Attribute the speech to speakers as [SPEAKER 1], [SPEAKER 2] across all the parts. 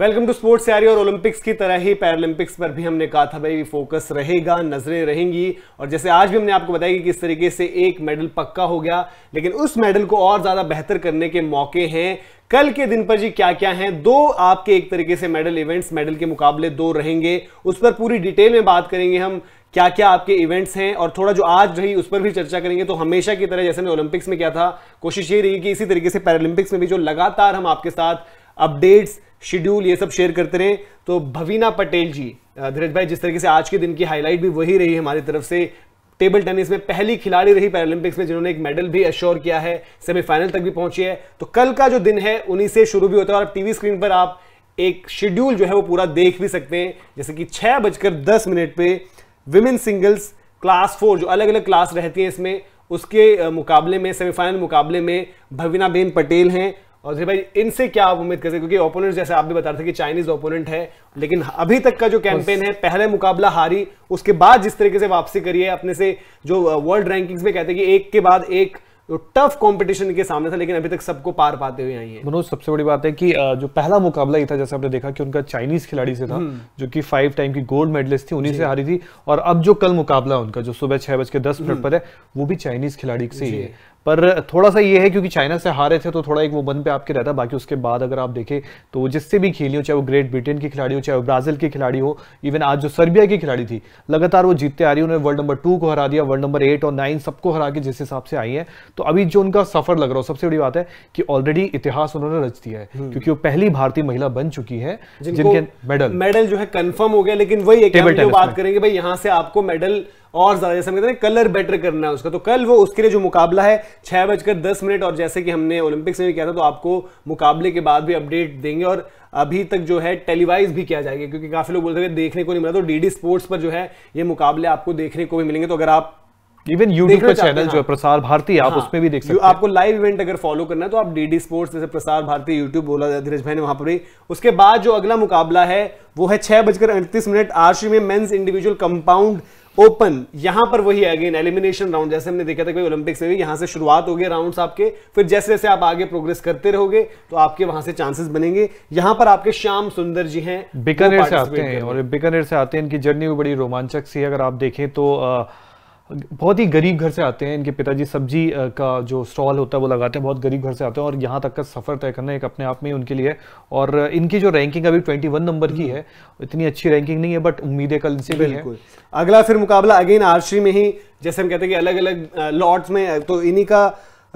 [SPEAKER 1] Welcome to sports यारी और Olympics की तरह ही पैरालंपिक्स पर भी हमने कहा था भाई फोकस रहेगा नजरें रहेंगी और जैसे आज भी हमने आपको बताया कि किस तरीके से एक मेडल पक्का हो गया लेकिन उस मेडल को और ज्यादा बेहतर करने के मौके हैं कल के दिन पर जी क्या क्या हैं दो आपके एक तरीके से मेडल इवेंट्स मेडल के मुकाबले दो रहेंगे उस पर पूरी डिटेल में बात करेंगे हम क्या क्या आपके इवेंट्स हैं और थोड़ा जो आज रही उस पर भी चर्चा करेंगे तो हमेशा की तरह जैसे मैं ओलंपिक्स में क्या था कोशिश ये रही कि इसी तरीके से पैरालंपिक्स में भी जो लगातार हम आपके साथ अपडेट्स शेड्यूल ये सब शेयर करते रहे तो भवीना पटेल जी धीरज भाई जिस तरीके से आज के दिन की हाईलाइट भी वही रही हमारी तरफ से टेबल टेनिस में पहली खिलाड़ी रही पैरालंपिक्स में जिन्होंने एक मेडल भी अश्योर किया है सेमीफाइनल तक भी पहुंची है तो कल का जो दिन है उन्हीं से शुरू भी होता है और टीवी स्क्रीन पर आप एक शेड्यूल जो है वो पूरा देख भी सकते हैं जैसे कि छः बजकर दस मिनट पे विमेन सिंगल्स क्लास फोर जो अलग अलग क्लास रहती है इसमें उसके मुकाबले में सेमीफाइनल मुकाबले में भविना बेन पटेल हैं और जी भाई इनसे क्या आप उम्मीद करते हैं क्योंकि ओपोनेंट जैसे आप भी बता रहे थे कि चाइनीज ओपोनेंट है लेकिन अभी तक का जो कैंपेन है पहले मुकाबला हारी उसके बाद जिस तरीके से वापसी करी है अपने से जो वर्ल्ड रैंकिंग्स में कहते हैं कि एक के बाद एक तो टफ कंपटीशन के सामने था लेकिन अभी तक सबको पार पाते हुए आई है
[SPEAKER 2] मनोज सबसे बड़ी बात है कि जो पहला मुकाबला ही था जैसे आपने देखा कि उनका चाइनीज खिलाड़ी से था हम्म। जो कि फाइव टाइम की गोल्ड मेडलिस्ट थी उन्हीं से हारी थी और अब जो कल मुकाबला उनका जो सुबह छह बज के दस हम्म। मिनट पर है वो भी चाइनीज खिलाड़ी से ही है पर थोड़ा सा ये है क्योंकि चाइना से हारे थे तो थोड़ा एक वो बंद पे आपके रहता बाकी उसके बाद अगर आप देखें तो जिससे भी खेली हो चाहे वो ग्रेट ब्रिटेन की खिलाड़ी हो चाहे वो ब्राजील की खिलाड़ी हो इवन आज जो सर्बिया की खिलाड़ी थी लगातार वो जीतते आ रही उन्होंने वर्ल्ड नंबर टू को हरा दिया वर्ल्ड नंबर एट और नाइन सबको हरा के जिस हिसाब से आई है तो अभी जो उनका सफर लग रहा हो सबसे बड़ी बात है कि ऑलरेडी इतिहास उन्होंने रच दिया है हम्म। क्योंकि वो पहली भारतीय महिला बन चुकी है जिनके मेडल
[SPEAKER 1] मेडल जो है कन्फर्म हो गया लेकिन वही बात करेंगे भाई यहाँ से आपको मेडल और ज़्यादा जैसे हम कहते हैं कलर बेटर करना है उसका तो कल वो उसके लिए जो मुकाबला है छह बजकर दस मिनट और जैसे कि हमने ओलंपिक्स में भी किया था तो आपको मुकाबले के बाद भी अपडेट देंगे और अभी तक जो है टेलीवाइज भी किया जाएगा क्योंकि काफ़ी लोग बोलते हैं देखने को नहीं मिला तो डीडी स्पोर्ट्स पर जो है ये मुकाबले आपको देखने को भी मिलेंगे तो अगर आप इवन यूट्यूब का चैनल जो है हाँ।
[SPEAKER 2] प्रसार भारती आप हाँ, उसमें भी देख सकते हैं
[SPEAKER 1] आपको लाइव इवेंट अगर फॉलो करना है तो आप डीडी स्पोर्ट्स जैसे प्रसार भारती यूट्यूब बोला धीरज भाई ने वहां पर भी उसके बाद जो अगला मुकाबला है वो है छह बजकर अड़तीस मिनट आरसी में मेंस इंडिविजुअल कंपाउंड ओपन यहां पर वही अगेन एलिमिनेशन राउंड जैसे हमने देखा था कि ओलंपिक से भी यहां से शुरुआत होगी राउंड्स आपके फिर जैसे जैसे आप आगे प्रोग्रेस करते रहोगे तो आपके वहां से चांसेस बनेंगे यहां पर आपके श्याम सुंदर जी हैं बिकनेर से आते हैं
[SPEAKER 2] और बीकानेर से आते हैं इनकी जर्नी भी बड़ी रोमांचक सी है अगर आप देखें तो आ, बहुत ही गरीब घर से आते हैं इनके पिताजी सब्जी का जो स्टॉल होता है वो लगाते हैं बहुत गरीब घर से आते हैं और यहाँ तक का सफ़र तय करना एक अपने आप में उनके लिए और इनकी जो रैंकिंग अभी 21 नंबर की है इतनी अच्छी रैंकिंग नहीं है बट उम्मीदें कल
[SPEAKER 1] से भी है अगला फिर मुकाबला अगेन आर्चरी में ही जैसे हम कहते हैं कि अलग अलग लॉट्स में तो इन्हीं का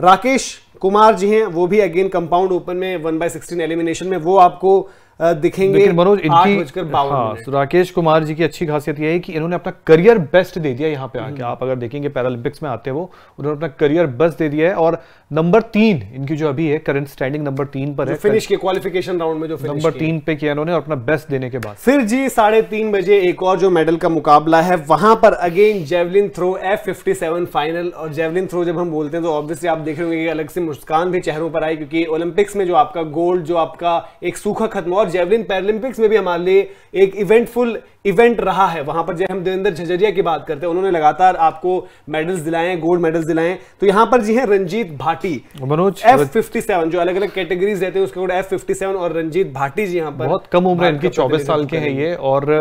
[SPEAKER 1] राकेश कुमार जी हैं वो भी अगेन कंपाउंड ओपन में वन बाय सिक्सटीन एलिमिनेशन में वो आपको दिखेंगे मनोज इनकी हाँ,
[SPEAKER 2] राकेश कुमार जी की अच्छी खासियत यह है कि इन्होंने अपना करियर बेस्ट दे दिया यहाँ पे आके हम्म। आप अगर देखेंगे पैरालंपिक्स में आते वो उन्होंने अपना करियर बेस्ट दे दिया है और नंबर तीन इनकी जो अभी है करंट स्टैंडिंग नंबर तीन पर है फिनिश के
[SPEAKER 1] क्वालिफिकेशन राउंड में जो नंबर तीन
[SPEAKER 2] पे किया इन्होंने अपना बेस्ट देने के बाद
[SPEAKER 1] फिर जी साढ़े तीन बजे एक और जो मेडल का मुकाबला है वहां पर again javelin throw F fifty seven final और जेवलिन थ्रो जब हम बोलते हैं तो ऑब्वियसली आप देख रहे होंगे अलग से मुस्कान भी चेहरों पर आई क्योंकि ओलंपिक्स में जो आपका गोल्ड जो आपका एक सूखा खत्म और जेवलिन पैरालंपिक्स में भी हमारे लिए एक इवेंटफुल इवेंट रहा है वहां पर जय हम देवेंद्र झजरिया की बात करते हैं उन्होंने लगातार आपको मेडल्स दिलाए गोल्ड मेडल्स दिलाए तो यहां पर जी है Ranjeet Bhati Manoj F fifty seven जो अलग अलग कैटेगरीज रहते हैं उसके गुड एफ फिफ्टी सेवन और रंजीत भाटी जी यहाँ पर बहुत
[SPEAKER 2] कम उम्र इनकी चौबीस साल के हैं ये और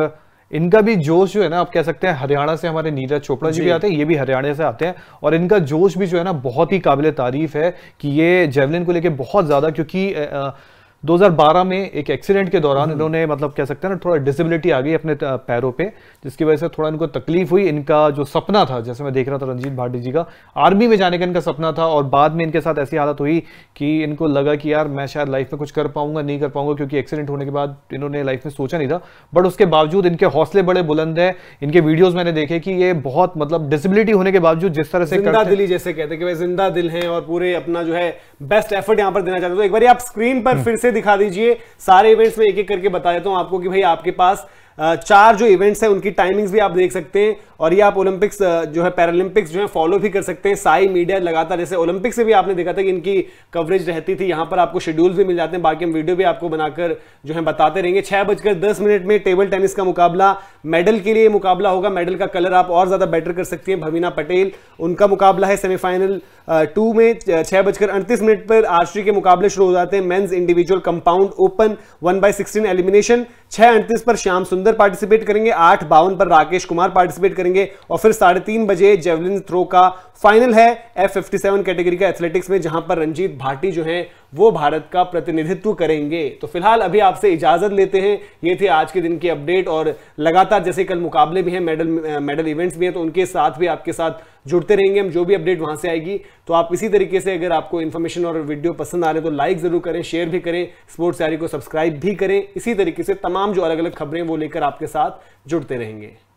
[SPEAKER 2] इनका भी जोश जो है ना आप कह सकते हैं हरियाणा से हमारे नीरज चोपड़ा जी भी आते हैं ये भी हरियाणा से आते हैं और इनका जोश भी जो है ना बहुत ही काबिल तारीफ है कि ये जेवलिन को लेके बहुत ज़्यादा क्योंकि आ, 2012 में एक एक्सीडेंट के दौरान हम्म। इन्होंने मतलब कह सकते हैं ना थोड़ा डिसेबिलिटी आ गई अपने पैरों पे जिसकी वजह से थोड़ा इनको तकलीफ हुई इनका जो सपना था जैसे मैं देख रहा था रंजीत भाटी जी का आर्मी में जाने का इनका सपना था और बाद में इनके साथ ऐसी हालत हुई कि इनको लगा कि यार मैं शायद लाइफ में कुछ कर पाऊंगा नहीं कर पाऊंगा क्योंकि एक्सीडेंट होने के बाद इन्होंने लाइफ में सोचा नहीं था बट उसके बावजूद इनके हौसले बड़े बुलंद है इनके वीडियोज मैंने देखे कि ये बहुत मतलब डिसबिलिटी होने के बावजूद जिस तरह से जिंदा दिल
[SPEAKER 1] जैसे कहते हैं कि जिंदा दिल है और पूरे अपना जो है बेस्ट एफर्ट यहां पर देना चाहते हो तो एक बार आप स्क्रीन पर हम्म। फिर से दिखा दीजिए सारे इवेंट्स में एक एक करके बता देता हूं आपको कि भाई आपके पास चार जो इवेंट्स हैं उनकी टाइमिंग्स भी आप देख सकते हैं और ये आप ओलंपिक्स जो है पैरालंपिक्स जो है फॉलो भी कर सकते हैं साई मीडिया लगातार जैसे ओलंपिक से भी आपने देखा था कि इनकी कवरेज रहती थी यहाँ पर आपको शेड्यूल्स भी मिल जाते हैं बाकी हम वीडियो भी आपको बनाकर जो है बताते रहेंगे छह बजकर दस मिनट में टेबल टेनिस का मुकाबला मेडल के लिए मुकाबला होगा मेडल का कलर आप और ज़्यादा बेटर कर सकती हैं भवीना पटेल उनका मुकाबला है सेमीफाइनल टू में छह बजकर अड़तीस मिनट पर आश्री के मुकाबले शुरू हो जाते हैं men's individual compound open one by sixteen elimination छह अड़तीस पर श्याम सुंदर सुंदर पार्टिसिपेट करेंगे आठ बावन पर राकेश कुमार पार्टिसिपेट करेंगे और फिर साढ़े तीन बजे जेवलिन थ्रो का फाइनल है एफ फिफ्टी सेवन कैटेगरी का एथलेटिक्स में जहां पर रंजीत भाटी जो है वो भारत का प्रतिनिधित्व करेंगे तो फिलहाल अभी आपसे इजाजत लेते हैं ये थे आज के दिन की अपडेट और लगातार जैसे कल मुकाबले भी हैं मेडल मेडल इवेंट्स भी हैं तो उनके साथ भी आपके साथ जुड़ते रहेंगे हम जो भी अपडेट वहां से आएगी तो आप इसी तरीके से अगर आपको इन्फॉर्मेशन और वीडियो पसंद आ रहे तो लाइक जरूर करें शेयर भी करें स्पोर्ट्स सारी को सब्सक्राइब भी करें इसी तरीके से तमाम जो अलग अलग खबरें वो लेकर आपके साथ जुड़ते रहेंगे